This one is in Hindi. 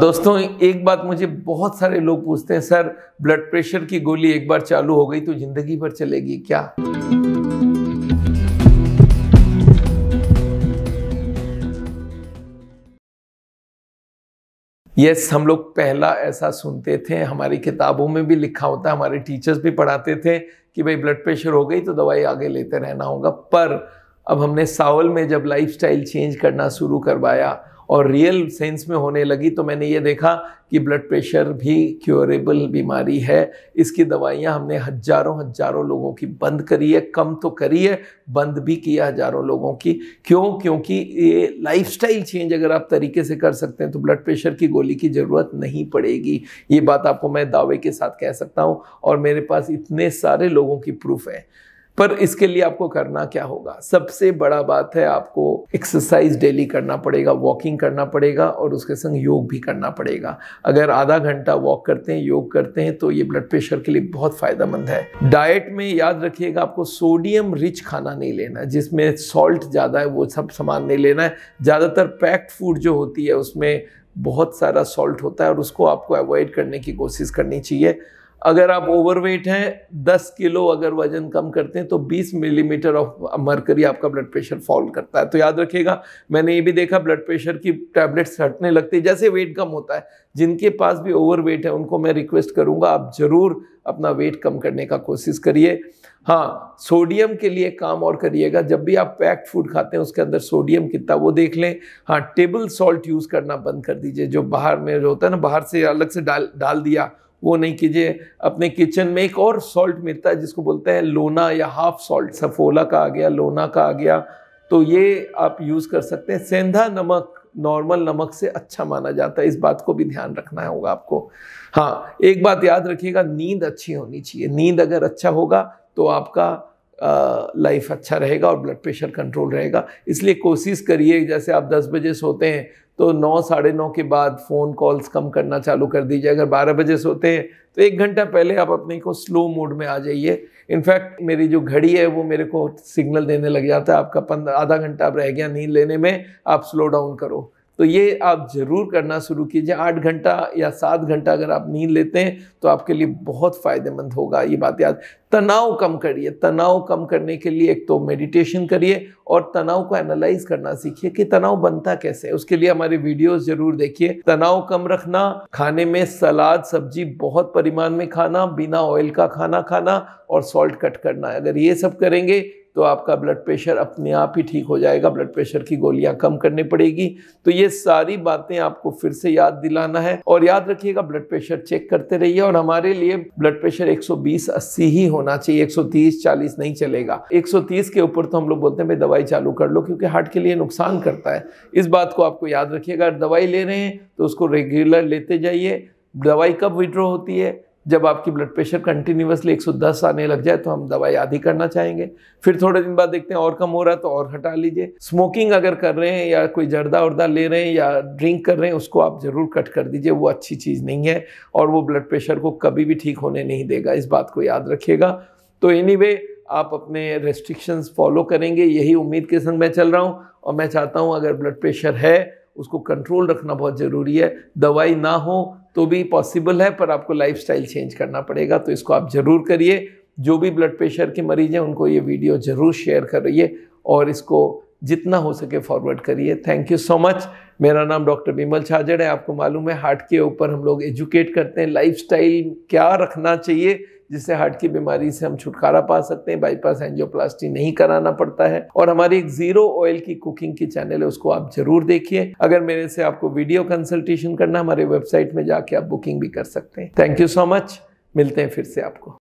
दोस्तों एक बात मुझे बहुत सारे लोग पूछते हैं सर ब्लड प्रेशर की गोली एक बार चालू हो गई तो जिंदगी भर चलेगी क्या यस हम लोग पहला ऐसा सुनते थे हमारी किताबों में भी लिखा होता हमारे टीचर्स भी पढ़ाते थे कि भाई ब्लड प्रेशर हो गई तो दवाई आगे लेते रहना होगा पर अब हमने सावल में जब लाइफस्टाइल चेंज करना शुरू करवाया और रियल सेंस में होने लगी तो मैंने ये देखा कि ब्लड प्रेशर भी क्योरेबल बीमारी है इसकी दवाइयाँ हमने हजारों हजारों लोगों की बंद करी है कम तो करी है बंद भी किया हजारों लोगों की क्यों क्योंकि ये लाइफस्टाइल चेंज अगर आप तरीके से कर सकते हैं तो ब्लड प्रेशर की गोली की ज़रूरत नहीं पड़ेगी ये बात आपको मैं दावे के साथ कह सकता हूँ और मेरे पास इतने सारे लोगों की प्रूफ है पर इसके लिए आपको करना क्या होगा सबसे बड़ा बात है आपको एक्सरसाइज डेली करना पड़ेगा वॉकिंग करना पड़ेगा और उसके संग योग भी करना पड़ेगा अगर आधा घंटा वॉक करते हैं योग करते हैं तो ये ब्लड प्रेशर के लिए बहुत फायदेमंद है डाइट में याद रखिएगा आपको सोडियम रिच खाना नहीं लेना है जिसमें सॉल्ट ज़्यादा है वो सब सामान नहीं लेना है ज़्यादातर पैक्ड फूड जो होती है उसमें बहुत सारा सॉल्ट होता है और उसको आपको अवॉइड करने की कोशिश करनी चाहिए अगर आप ओवरवेट हैं 10 किलो अगर वजन कम करते हैं तो 20 मिलीमीटर ऑफ मरकरी आपका ब्लड प्रेशर फॉल करता है तो याद रखिएगा मैंने ये भी देखा ब्लड प्रेशर की टैबलेट्स हटने लगती है जैसे वेट कम होता है जिनके पास भी ओवरवेट है उनको मैं रिक्वेस्ट करूँगा आप ज़रूर अपना वेट कम करने का कोशिश करिए हाँ सोडियम के लिए काम और करिएगा जब भी आप पैक्ड फूड खाते हैं उसके अंदर सोडियम कितना वो देख लें हाँ टेबल सॉल्ट यूज़ करना बंद कर दीजिए जो बाहर में जो होता है ना बाहर से अलग से डाल डाल दिया वो नहीं कीजिए अपने किचन में एक और सॉल्ट मिलता है जिसको बोलते हैं लोना या हाफ सॉल्ट सफोला का आ गया लोना का आ गया तो ये आप यूज़ कर सकते हैं सेंधा नमक नॉर्मल नमक से अच्छा माना जाता है इस बात को भी ध्यान रखना होगा आपको हाँ एक बात याद रखिएगा नींद अच्छी होनी चाहिए नींद अगर अच्छा होगा तो आपका लाइफ अच्छा रहेगा और ब्लड प्रेशर कंट्रोल रहेगा इसलिए कोशिश करिए जैसे आप 10 बजे सोते हैं तो नौ साढ़े नौ के बाद फ़ोन कॉल्स कम करना चालू कर दीजिए अगर 12 बजे सोते हैं तो एक घंटा पहले आप अपने को स्लो मोड में आ जाइए इनफैक्ट मेरी जो घड़ी है वो मेरे को सिग्नल देने लग जाता है आपका पंद्रह आधा घंटा आप रह गया नींद लेने में आप स्लो डाउन करो तो ये आप ज़रूर करना शुरू कीजिए आठ घंटा या सात घंटा अगर आप नींद लेते हैं तो आपके लिए बहुत फ़ायदेमंद होगा ये बात याद तनाव कम करिए तनाव कम करने के लिए एक तो मेडिटेशन करिए और तनाव को एनालाइज करना सीखिए कि तनाव बनता कैसे है उसके लिए हमारे वीडियोस जरूर देखिए तनाव कम रखना खाने में सलाद सब्जी बहुत परिमाण में खाना बिना ऑयल का खाना खाना और सॉल्ट कट करना अगर ये सब करेंगे तो आपका ब्लड प्रेशर अपने आप ही ठीक हो जाएगा ब्लड प्रेशर की गोलियां कम करनी पड़ेगी तो ये सारी बातें आपको फिर से याद दिलाना है और याद रखिएगा ब्लड प्रेशर चेक करते रहिए और हमारे लिए ब्लड प्रेशर 120 80 ही होना होना चाहिए 130 40 नहीं चलेगा 130 के ऊपर तो हम लोग बोलते हैं भाई दवाई चालू कर लो क्योंकि हार्ट के लिए नुकसान करता है इस बात को आपको याद रखिएगा अगर दवाई ले रहे हैं तो उसको रेगुलर लेते जाइए दवाई कब विड्रॉ होती है जब आपकी ब्लड प्रेशर कंटिन्यूसली 110 आने लग जाए तो हम दवाई आधी करना चाहेंगे फिर थोड़े दिन बाद देखते हैं और कम हो रहा तो और हटा लीजिए स्मोकिंग अगर कर रहे हैं या कोई जर्दा उर्दा ले रहे हैं या ड्रिंक कर रहे हैं उसको आप ज़रूर कट कर दीजिए वो अच्छी चीज़ नहीं है और वो ब्लड प्रेशर को कभी भी ठीक होने नहीं देगा इस बात को याद रखिएगा तो एनी आप अपने रेस्ट्रिक्शंस फॉलो करेंगे यही उम्मीद के संग मैं चल रहा हूँ और मैं चाहता हूँ अगर ब्लड प्रेशर है उसको कंट्रोल रखना बहुत ज़रूरी है दवाई ना हो तो भी पॉसिबल है पर आपको लाइफ चेंज करना पड़ेगा तो इसको आप ज़रूर करिए जो भी ब्लड प्रेशर के मरीज़ हैं उनको ये वीडियो ज़रूर शेयर करिए और इसको जितना हो सके फॉरवर्ड करिए थैंक यू सो मच मेरा नाम डॉक्टर बिमल छाजड़ है आपको मालूम है हार्ट के ऊपर हम लोग एजुकेट करते हैं लाइफस्टाइल क्या रखना चाहिए जिससे हार्ट की बीमारी से हम छुटकारा पा सकते हैं बाईपास एंजियोप्लास्टी नहीं कराना पड़ता है और हमारी एक जीरो ऑयल की कुकिंग की चैनल है उसको आप जरूर देखिए अगर मेरे से आपको वीडियो कंसल्टेशन करना हमारे वेबसाइट में जाके आप बुकिंग भी कर सकते हैं थैंक यू सो मच मिलते हैं फिर से आपको